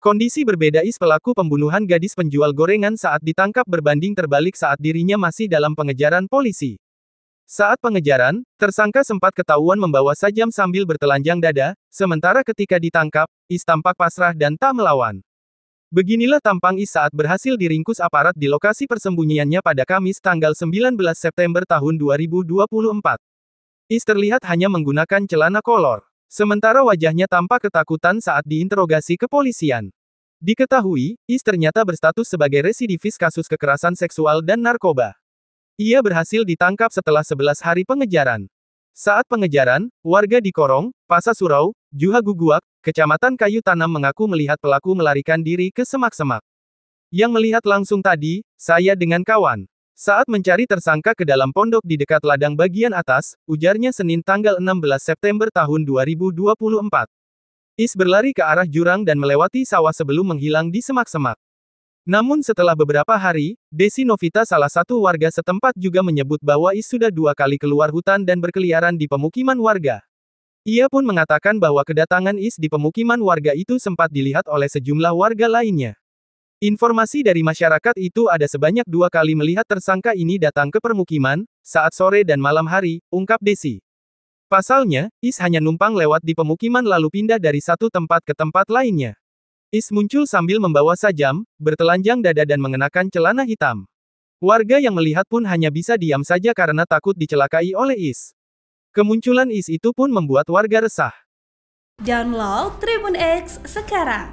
Kondisi berbeda is pelaku pembunuhan gadis penjual gorengan saat ditangkap berbanding terbalik saat dirinya masih dalam pengejaran polisi. Saat pengejaran, tersangka sempat ketahuan membawa sajam sambil bertelanjang dada, sementara ketika ditangkap, Is tampak pasrah dan tak melawan. Beginilah tampang Is saat berhasil diringkus aparat di lokasi persembunyiannya pada Kamis tanggal 19 September tahun 2024. Is terlihat hanya menggunakan celana kolor. Sementara wajahnya tampak ketakutan saat diinterogasi kepolisian. Diketahui, Is ternyata berstatus sebagai residivis kasus kekerasan seksual dan narkoba. Ia berhasil ditangkap setelah 11 hari pengejaran. Saat pengejaran, warga di Korong, Pasasurau, Juha Guguak, Kecamatan Kayu Tanam mengaku melihat pelaku melarikan diri ke semak-semak. Yang melihat langsung tadi, saya dengan kawan. Saat mencari tersangka ke dalam pondok di dekat ladang bagian atas, ujarnya Senin tanggal 16 September tahun 2024. Is berlari ke arah jurang dan melewati sawah sebelum menghilang di semak-semak. Namun setelah beberapa hari, Desi Novita salah satu warga setempat juga menyebut bahwa Is sudah dua kali keluar hutan dan berkeliaran di pemukiman warga. Ia pun mengatakan bahwa kedatangan Is di pemukiman warga itu sempat dilihat oleh sejumlah warga lainnya. Informasi dari masyarakat itu ada sebanyak dua kali melihat tersangka ini datang ke permukiman, saat sore dan malam hari, ungkap Desi. Pasalnya, Is hanya numpang lewat di pemukiman lalu pindah dari satu tempat ke tempat lainnya. Is muncul sambil membawa sajam, bertelanjang dada dan mengenakan celana hitam. Warga yang melihat pun hanya bisa diam saja karena takut dicelakai oleh Is. Kemunculan Is itu pun membuat warga resah. Download Tribun X sekarang